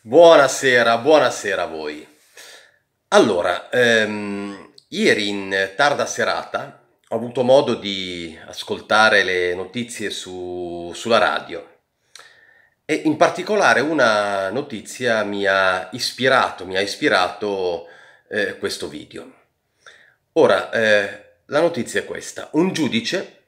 Buonasera, buonasera a voi. Allora, ehm, ieri in tarda serata ho avuto modo di ascoltare le notizie su, sulla radio e in particolare una notizia mi ha ispirato, mi ha ispirato eh, questo video. Ora, eh, la notizia è questa. Un giudice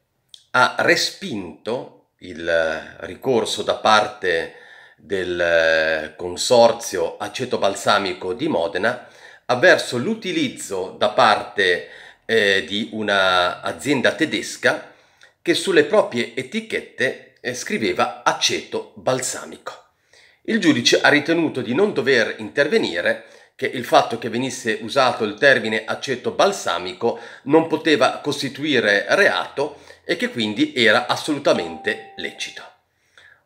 ha respinto il ricorso da parte del eh, Consorzio Aceto Balsamico di Modena avverso l'utilizzo da parte eh, di un'azienda tedesca che sulle proprie etichette eh, scriveva aceto balsamico. Il giudice ha ritenuto di non dover intervenire che il fatto che venisse usato il termine aceto balsamico non poteva costituire reato e che quindi era assolutamente lecito.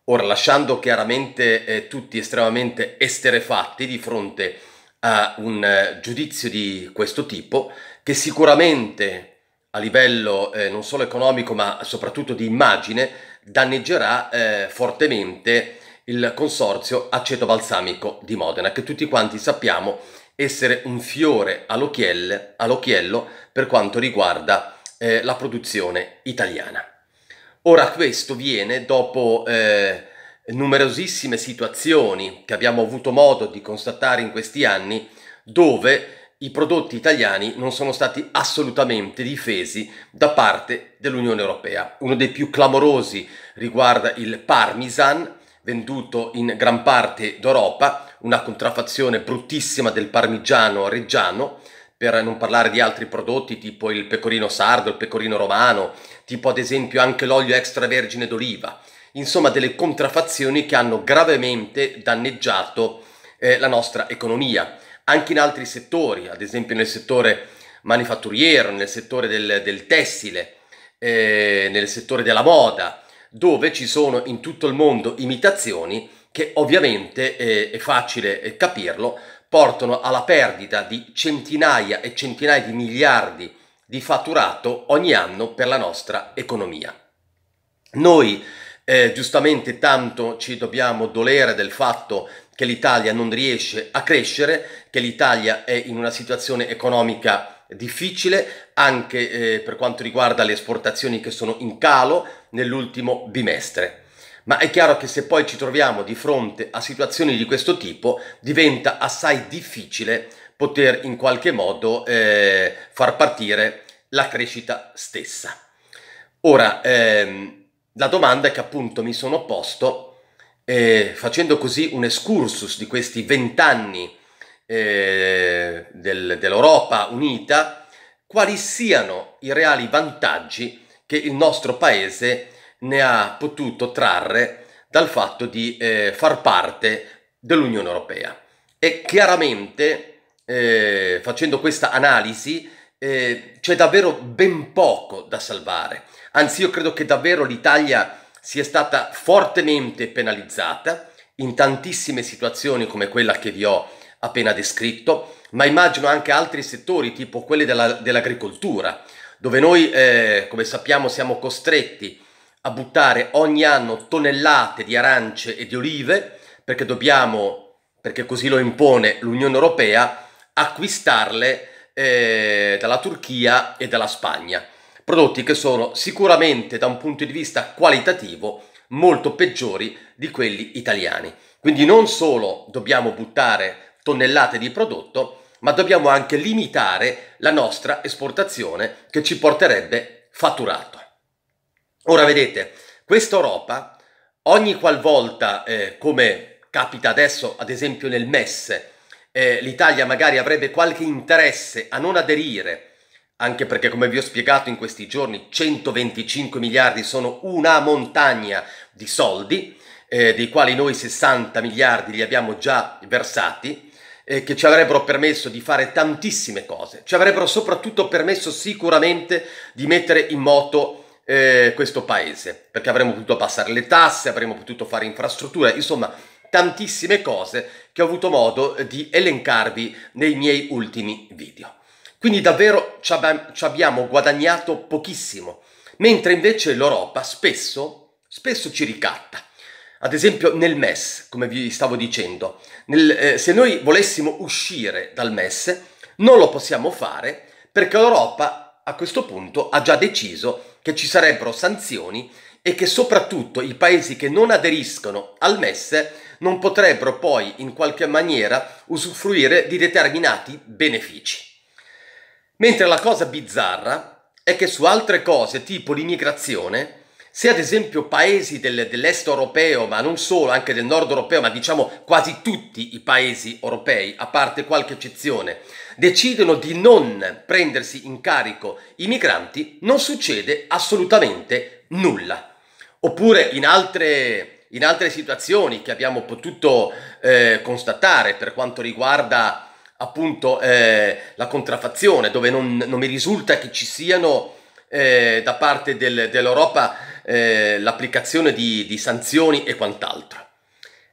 Ora, lasciando chiaramente eh, tutti estremamente esterefatti di fronte a un eh, giudizio di questo tipo, che sicuramente a livello eh, non solo economico ma soprattutto di immagine danneggerà eh, fortemente il consorzio aceto balsamico di Modena, che tutti quanti sappiamo essere un fiore all'occhiello, all'occhiello per quanto riguarda eh, la produzione italiana. Ora questo viene dopo eh, numerosissime situazioni che abbiamo avuto modo di constatare in questi anni dove i prodotti italiani non sono stati assolutamente difesi da parte dell'Unione Europea. Uno dei più clamorosi riguarda il Parmesan venduto in gran parte d'Europa, una contraffazione bruttissima del parmigiano reggiano, per non parlare di altri prodotti tipo il pecorino sardo, il pecorino romano, tipo ad esempio anche l'olio extravergine d'oliva, insomma delle contraffazioni che hanno gravemente danneggiato eh, la nostra economia, anche in altri settori, ad esempio nel settore manifatturiero, nel settore del, del tessile, eh, nel settore della moda, dove ci sono in tutto il mondo imitazioni che ovviamente eh, è facile capirlo, portano alla perdita di centinaia e centinaia di miliardi di fatturato ogni anno per la nostra economia. Noi eh, giustamente tanto ci dobbiamo dolere del fatto che l'Italia non riesce a crescere, che l'Italia è in una situazione economica difficile anche eh, per quanto riguarda le esportazioni che sono in calo nell'ultimo bimestre. Ma è chiaro che se poi ci troviamo di fronte a situazioni di questo tipo, diventa assai difficile poter in qualche modo eh, far partire la crescita stessa. Ora, ehm, la domanda che appunto mi sono posto, eh, facendo così un excursus di questi vent'anni eh, del, dell'Europa unita, quali siano i reali vantaggi che il nostro paese ha? ne ha potuto trarre dal fatto di eh, far parte dell'Unione Europea. E chiaramente, eh, facendo questa analisi, eh, c'è davvero ben poco da salvare. Anzi, io credo che davvero l'Italia sia stata fortemente penalizzata in tantissime situazioni come quella che vi ho appena descritto, ma immagino anche altri settori, tipo quelli della, dell'agricoltura, dove noi, eh, come sappiamo, siamo costretti a a buttare ogni anno tonnellate di arance e di olive perché dobbiamo, perché così lo impone l'Unione Europea, acquistarle eh, dalla Turchia e dalla Spagna. Prodotti che sono sicuramente da un punto di vista qualitativo molto peggiori di quelli italiani. Quindi non solo dobbiamo buttare tonnellate di prodotto, ma dobbiamo anche limitare la nostra esportazione che ci porterebbe fatturato. Ora vedete, questa Europa, ogni qualvolta, eh, come capita adesso ad esempio nel MES, eh, l'Italia magari avrebbe qualche interesse a non aderire, anche perché come vi ho spiegato in questi giorni 125 miliardi sono una montagna di soldi, eh, dei quali noi 60 miliardi li abbiamo già versati, eh, che ci avrebbero permesso di fare tantissime cose, ci avrebbero soprattutto permesso sicuramente di mettere in moto eh, questo paese, perché avremmo potuto abbassare le tasse, avremmo potuto fare infrastrutture, insomma tantissime cose che ho avuto modo eh, di elencarvi nei miei ultimi video. Quindi davvero ci, ab- ci abbiamo guadagnato pochissimo, mentre invece l'Europa spesso, spesso ci ricatta. Ad esempio nel MES, come vi stavo dicendo, nel, eh, se noi volessimo uscire dal MES non lo possiamo fare perché l'Europa a questo punto ha già deciso che ci sarebbero sanzioni e che soprattutto i paesi che non aderiscono al MES non potrebbero poi in qualche maniera usufruire di determinati benefici. Mentre la cosa bizzarra è che su altre cose tipo l'immigrazione se ad esempio paesi del, dell'est europeo, ma non solo, anche del nord europeo, ma diciamo quasi tutti i paesi europei, a parte qualche eccezione, decidono di non prendersi in carico i migranti, non succede assolutamente nulla. Oppure in altre in altre situazioni che abbiamo potuto eh, constatare per quanto riguarda appunto eh, la contraffazione, dove non, non, mi risulta che ci siano eh, da parte del, dell'Europa eh, l'applicazione di, di sanzioni e quant'altro.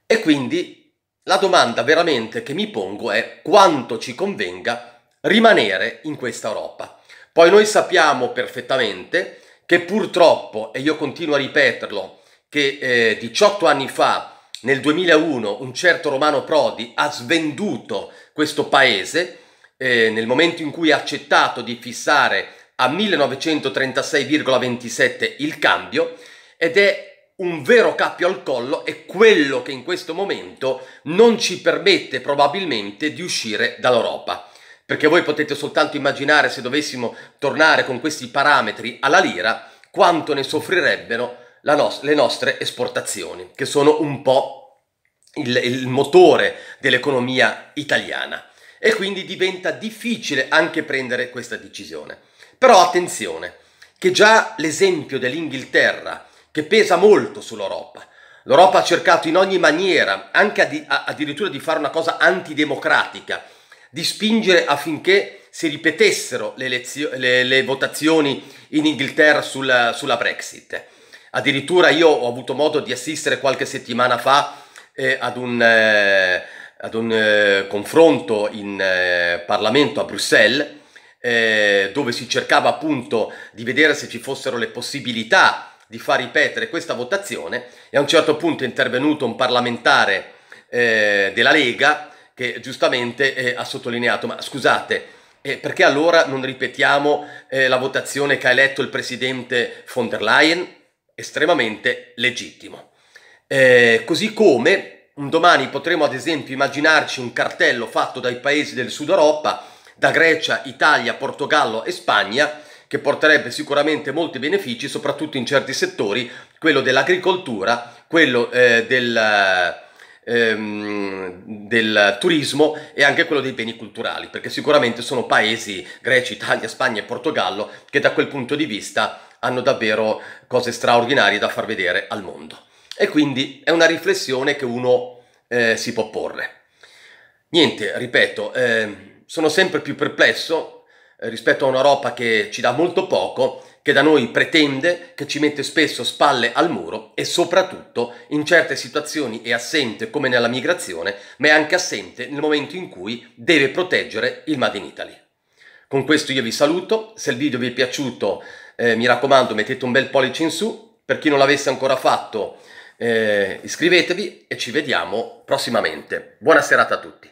E quindi la domanda veramente che mi pongo è quanto ci convenga rimanere in questa Europa. Poi noi sappiamo perfettamente che purtroppo, e io continuo a ripeterlo, che eh, 18 anni fa, nel 2001, un certo Romano Prodi ha svenduto questo paese eh, nel momento in cui ha accettato di fissare a 1936,27 il cambio ed è un vero cappio al collo è quello che in questo momento non ci permette probabilmente di uscire dall'Europa. Perché voi potete soltanto immaginare se dovessimo tornare con questi parametri alla lira quanto ne soffrirebbero no le nostre esportazioni, che sono un po' il, il motore dell'economia italiana. E quindi diventa difficile anche prendere questa decisione. Però attenzione, che già l'esempio dell'Inghilterra, che pesa molto sull'Europa, l'Europa ha cercato in ogni maniera, anche addi- addirittura di fare una cosa antidemocratica, di spingere affinché si ripetessero le, lezio- le, le votazioni in Inghilterra sulla, sulla Brexit. Addirittura io ho avuto modo di assistere qualche settimana fa eh, ad un, eh, ad un eh, confronto in eh, Parlamento a Bruxelles eh, dove si cercava appunto di vedere se ci fossero le possibilità di far ripetere questa votazione e a un certo punto è intervenuto un parlamentare eh, della Lega che giustamente eh, ha sottolineato ma scusate eh, perché allora non ripetiamo eh, la votazione che ha eletto il presidente von der Leyen? Estremamente legittimo. Eh, così come un domani potremo ad esempio immaginarci un cartello fatto dai paesi del sud Europa da Grecia, Italia, Portogallo e Spagna, che porterebbe sicuramente molti benefici, soprattutto in certi settori, quello dell'agricoltura, quello eh, del, eh, ehm, del, turismo e anche quello dei beni culturali, perché sicuramente sono paesi, Grecia, Italia, Spagna e Portogallo, che da quel punto di vista hanno davvero cose straordinarie da far vedere al mondo. E quindi è una riflessione che uno eh, si può porre. Niente, ripeto, eh, sono sempre più perplesso eh, rispetto a un'Europa che ci dà molto poco, che da noi pretende, che ci mette spesso spalle al muro e soprattutto in certe situazioni è assente come nella migrazione, ma è anche assente nel momento in cui deve proteggere il Made in Italy. Con questo io vi saluto, se il video vi è piaciuto eh, mi raccomando mettete un bel pollice in su, per chi non l'avesse ancora fatto eh, iscrivetevi e ci vediamo prossimamente. Buona serata a tutti.